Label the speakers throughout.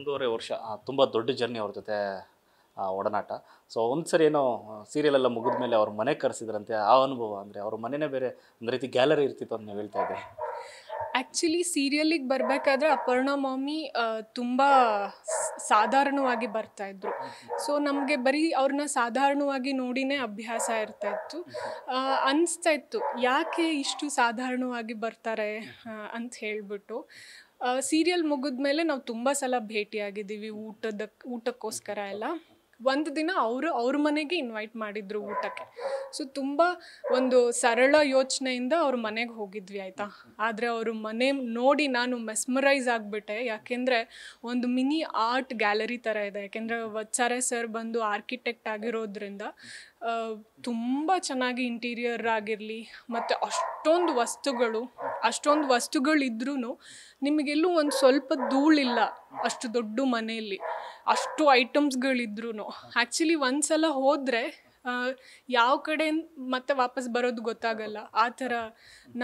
Speaker 1: ಒಂದೂವರೆ ವರ್ಷ ತುಂಬ ದೊಡ್ಡ ಜರ್ನಿ ಅವ್ರ ಜೊತೆ ಒಡನಾಟ ಸೊ ಒಂದು ಸರಿ ಏನೋ ಸೀರಿಯಲೆಲ್ಲ ಮುಗಿದ ಮೇಲೆ ಅವ್ರ ಮನೆ ಕರೆಸಿದ್ರಂತೆ ಆ ಅನುಭವ ಅಂದರೆ ಅವ್ರ ಮನೆನೇ ಬೇರೆ ಒಂದು ರೀತಿ ಗ್ಯಾಲರಿ ಇರ್ತಿತ್ತು ಅಂತ ನೀವು ಹೇಳ್ತಾ ಇದ್ದೆ
Speaker 2: ಆ್ಯಕ್ಚುಲಿ ಸೀರಿಯಲಿಗೆ ಬರಬೇಕಾದ್ರೆ ಅಪರ್ಣ ಮಾಮಿ ತುಂಬ ಸಾಧಾರಣವಾಗಿ ಬರ್ತಾಯಿದ್ರು ಸೊ ನಮಗೆ ಬರೀ ಅವ್ರನ್ನ ಸಾಧಾರಣವಾಗಿ ನೋಡಿನೇ ಅಭ್ಯಾಸ ಇರ್ತಾ ಇತ್ತು ಅನಿಸ್ತಾ ಇತ್ತು ಯಾಕೆ ಇಷ್ಟು ಸಾಧಾರಣವಾಗಿ ಬರ್ತಾರೆ ಅಂತ ಹೇಳಿಬಿಟ್ಟು ಸೀರಿಯಲ್ ಮುಗಿದ್ಮೇಲೆ ನಾವು ತುಂಬ ಸಲ ಭೇಟಿಯಾಗಿದ್ದೀವಿ ಊಟದ ಊಟಕ್ಕೋಸ್ಕರ ಎಲ್ಲ ಒಂದು ದಿನ ಅವರು ಅವ್ರ ಮನೆಗೆ ಇನ್ವೈಟ್ ಮಾಡಿದ್ರು ಊಟಕ್ಕೆ ಸೊ ತುಂಬ ಒಂದು ಸರಳ ಯೋಚನೆಯಿಂದ ಅವ್ರ ಮನೆಗೆ ಹೋಗಿದ್ವಿ ಆಯಿತಾ ಆದರೆ ಅವ್ರ ಮನೆ ನೋಡಿ ನಾನು ಮೆಸ್ಮರೈಸ್ ಆಗಿಬಿಟ್ಟೆ ಯಾಕೆಂದರೆ ಒಂದು ಮಿನಿ ಆರ್ಟ್ ಗ್ಯಾಲರಿ ಥರ ಇದೆ ಯಾಕೆಂದರೆ ವಚ್ಚಾರೆ ಸರ್ ಬಂದು ಆರ್ಕಿಟೆಕ್ಟ್ ಆಗಿರೋದ್ರಿಂದ ತುಂಬ ಚೆನ್ನಾಗಿ ಇಂಟೀರಿಯರ್ ಆಗಿರಲಿ ಮತ್ತು ಅಷ್ಟು ಅಷ್ಟೊಂದು ವಸ್ತುಗಳು ಅಷ್ಟೊಂದು ವಸ್ತುಗಳಿದ್ರೂ ನಿಮಗೆಲ್ಲೂ ಒಂದು ಸ್ವಲ್ಪ ಧೂಳಿಲ್ಲ ಅಷ್ಟು ದೊಡ್ಡ ಮನೆಯಲ್ಲಿ ಅಷ್ಟು ಐಟಮ್ಸ್ಗಳಿದ್ರೂ ಆ್ಯಕ್ಚುಲಿ ಒಂದು ಸಲ ಹೋದರೆ ಯಾವ ಕಡೆ ಮತ್ತೆ ವಾಪಸ್ ಬರೋದು ಗೊತ್ತಾಗಲ್ಲ ಆ ಥರ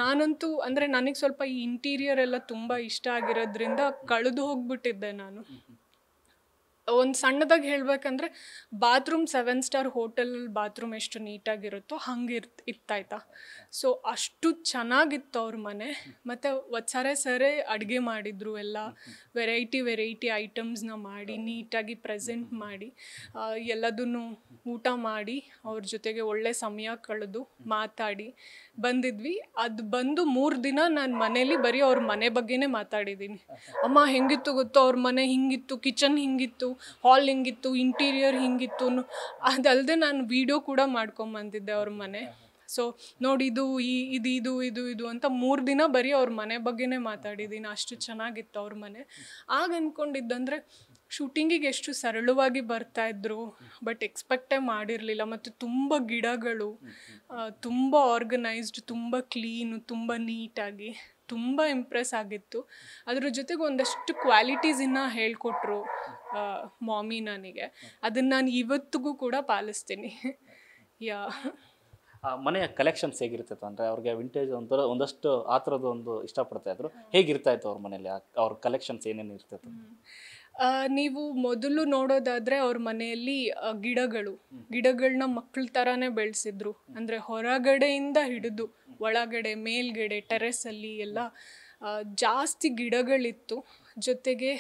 Speaker 2: ನಾನಂತೂ ಅಂದರೆ ನನಗೆ ಸ್ವಲ್ಪ ಈ ಇಂಟೀರಿಯರ್ ಎಲ್ಲ ತುಂಬ ಇಷ್ಟ ಆಗಿರೋದ್ರಿಂದ ಕಳೆದು ಹೋಗಿಬಿಟ್ಟಿದ್ದೆ ನಾನು ಒಂದು ಸಣ್ಣದಾಗಿ ಹೇಳಬೇಕಂದ್ರೆ bathroom seven star hotel bathroom ಎಷ್ಟು ನೀಟಾಗಿರುತ್ತೋ ಹಂಗೆ ಇರ್ ಇರ್ತಾಯ್ತಾ ಸೊ ಅಷ್ಟು ಚೆನ್ನಾಗಿತ್ತು ಅವ್ರ ಮನೆ ಮತ್ತು ಒತ್ಸಾರೆ ಸರೇ ಅಡುಗೆ ಮಾಡಿದರು ಎಲ್ಲ ವೆರೈಟಿ ವೆರೈಟಿ ಐಟಮ್ಸ್ನ ಮಾಡಿ ನೀಟಾಗಿ ಪ್ರೆಸೆಂಟ್ ಮಾಡಿ ಎಲ್ಲದನ್ನು ಊಟ ಮಾಡಿ ಅವ್ರ ಜೊತೆಗೆ ಒಳ್ಳೆ ಸಮಯ ಕಳೆದು ಮಾತಾಡಿ ಬಂದಿದ್ವಿ ಅದು ಬಂದು ಮೂರು ದಿನ ನಾನು ಮನೇಲಿ ಬರೀ ಅವ್ರ ಮನೆ ಬಗ್ಗೆನೇ ಮಾತಾಡಿದ್ದೀನಿ ಅಮ್ಮ ಹೆಂಗಿತ್ತು ಗೊತ್ತು ಅವ್ರ ಮನೆ ಹಿಂಗಿತ್ತು ಕಿಚನ್ ಹಿಂಗಿತ್ತು ಹಾಲ್ ಹಿಂಗಿತ್ತು ಇಂಟೀರಿಯರ್ ಹಿಂಗಿತ್ತು ಅದಲ್ಲದೆ ನಾನು ವೀಡಿಯೋ ಕೂಡ ಮಾಡ್ಕೊಂಬಂದಿದ್ದೆ ಅವ್ರ ಮನೆ ಸೊ ಇದು ಈ ಇದು ಇದು ಇದು ಇದು ಅಂತ ಮೂರು ದಿನ ಬರೀ ಅವ್ರ ಮನೆ ಬಗ್ಗೆನೇ ಮಾತಾಡಿದ್ದೀನಿ ಅಷ್ಟು ಚೆನ್ನಾಗಿತ್ತು ಅವ್ರ ಮನೆ ಆಗ ಅಂದ್ಕೊಂಡಿದ್ದಂದರೆ ಶೂಟಿಂಗಿಗೆ ಎಷ್ಟು ಸರಳವಾಗಿ ಬರ್ತಾ ಇದ್ರು ಬಟ್ ಎಕ್ಸ್ಪೆಕ್ಟೇ ಮಾಡಿರಲಿಲ್ಲ ಮತ್ತು ತುಂಬ ಗಿಡಗಳು ತುಂಬ ಆರ್ಗನೈಸ್ಡ್ ತುಂಬ ಕ್ಲೀನು ತುಂಬ ನೀಟಾಗಿ ತುಂಬ ಇಂಪ್ರೆಸ್ ಆಗಿತ್ತು ಅದ್ರ ಜೊತೆಗೆ ಒಂದಷ್ಟು ಕ್ವಾಲಿಟೀಸನ್ನು ಹೇಳ್ಕೊಟ್ರು ಮಾಮಿ ನನಗೆ ಅದನ್ನು ನಾನು ಇವತ್ತಿಗೂ ಕೂಡ ಪಾಲಿಸ್ತೀನಿ ಯಾ
Speaker 1: ಮನೆಯ ಕಲೆಕ್ಷನ್ಸ್ ಹೇಗಿರ್ತೈತೆ ಅಂದರೆ ಅವ್ರಿಗೆ ವಿಂಟೇಜ್ ಒಂಥರ ಒಂದಷ್ಟು ಆ ಥರದ ಒಂದು ಇಷ್ಟಪಡ್ತಾ ಇದ್ರು ಹೇಗಿರ್ತಾ ಇತ್ತು ಅವ್ರ ಮನೇಲಿ ಅವ್ರ ಕಲೆಕ್ಷನ್ಸ್ ಏನೇನು ಇರ್ತಿತ್ತು
Speaker 2: ನೀವು ಮೊದಲು ನೋಡೋದಾದ್ರೆ ಅವ್ರ ಮನೆಯಲ್ಲಿ ಗಿಡಗಳು ಗಿಡಗಳನ್ನ ಮಕ್ಕಳ ತರಾನೇ ಬೆಳೆಸಿದ್ರು ಅಂದ್ರೆ ಹೊರಗಡೆಯಿಂದ ಹಿಡಿದು ಒಳಗಡೆ ಮೇಲ್ಗಡೆ ಅಲ್ಲಿ ಎಲ್ಲ ಜಾಸ್ತಿ ಗಿಡಗಳಿತ್ತು ಜೊತೆಗೆ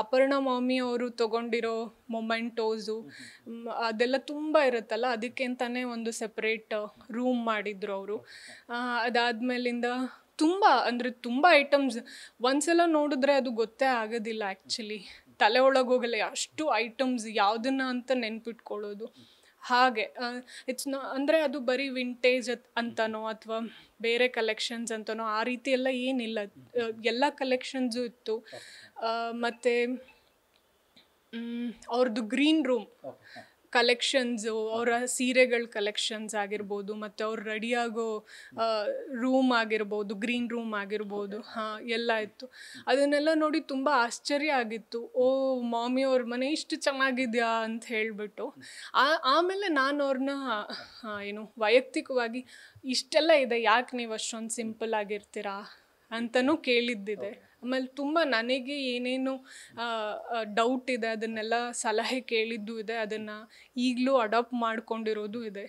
Speaker 2: ಅಪರ್ಣ ಮಾಮಿ ಅವರು ತಗೊಂಡಿರೋ ಮೊಮೆಂಟೋಸು ಅದೆಲ್ಲ ತುಂಬ ಇರುತ್ತಲ್ಲ ಅದಕ್ಕೆ ಅಂತಾನೆ ಒಂದು ಸೆಪ್ರೇಟ್ ರೂಮ್ ಮಾಡಿದ್ರು ಅವರು ಅದಾದ್ಮೇಲಿಂದ ತುಂಬ ಅಂದರೆ ತುಂಬ ಐಟಮ್ಸ್ ಒಂದ್ಸಲ ನೋಡಿದ್ರೆ ಅದು ಗೊತ್ತೇ ಆಗೋದಿಲ್ಲ ಆ್ಯಕ್ಚುಲಿ ತಲೆ ಒಳಗೆ ಹೋಗಲ್ಲ ಅಷ್ಟು ಐಟಮ್ಸ್ ಯಾವುದನ್ನ ಅಂತ ನೆನ್ಪಿಟ್ಕೊಳ್ಳೋದು ಹಾಗೆ ಇಟ್ಸ್ ನಾ ಅಂದರೆ ಅದು ಬರೀ ವಿಂಟೇಜ್ ಅಂತನೋ ಅಥವಾ ಬೇರೆ ಕಲೆಕ್ಷನ್ಸ್ ಅಂತನೋ ಆ ರೀತಿ ಎಲ್ಲ ಏನಿಲ್ಲ ಎಲ್ಲ ಕಲೆಕ್ಷನ್ಸು ಇತ್ತು ಮತ್ತು ಅವ್ರದ್ದು ಗ್ರೀನ್ ರೂಮ್ ಕಲೆಕ್ಷನ್ಸು ಅವರ ಸೀರೆಗಳ ಕಲೆಕ್ಷನ್ಸ್ ಆಗಿರ್ಬೋದು ಮತ್ತು ಅವ್ರು ರೆಡಿಯಾಗೋ ರೂಮ್ ಆಗಿರ್ಬೋದು ಗ್ರೀನ್ ರೂಮ್ ಆಗಿರ್ಬೋದು ಹಾಂ ಎಲ್ಲ ಇತ್ತು ಅದನ್ನೆಲ್ಲ ನೋಡಿ ತುಂಬ ಆಶ್ಚರ್ಯ ಆಗಿತ್ತು ಓ ಮಾಮಿ ಅವ್ರ ಮನೆ ಇಷ್ಟು ಚೆನ್ನಾಗಿದೆಯಾ ಅಂತ ಹೇಳಿಬಿಟ್ಟು ಆಮೇಲೆ ನಾನು ಅವ್ರನ್ನ ಏನು ವೈಯಕ್ತಿಕವಾಗಿ ಇಷ್ಟೆಲ್ಲ ಇದೆ ಯಾಕೆ ನೀವು ಅಷ್ಟೊಂದು ಸಿಂಪಲ್ ಆಗಿರ್ತೀರಾ ಅಂತಲೂ ಕೇಳಿದ್ದಿದೆ ಆಮೇಲೆ ತುಂಬ ನನಗೆ ಏನೇನು ಡೌಟ್ ಇದೆ ಅದನ್ನೆಲ್ಲ ಸಲಹೆ ಕೇಳಿದ್ದು ಇದೆ ಅದನ್ನು ಈಗಲೂ ಅಡಾಪ್ಟ್ ಮಾಡಿಕೊಂಡಿರೋದು ಇದೆ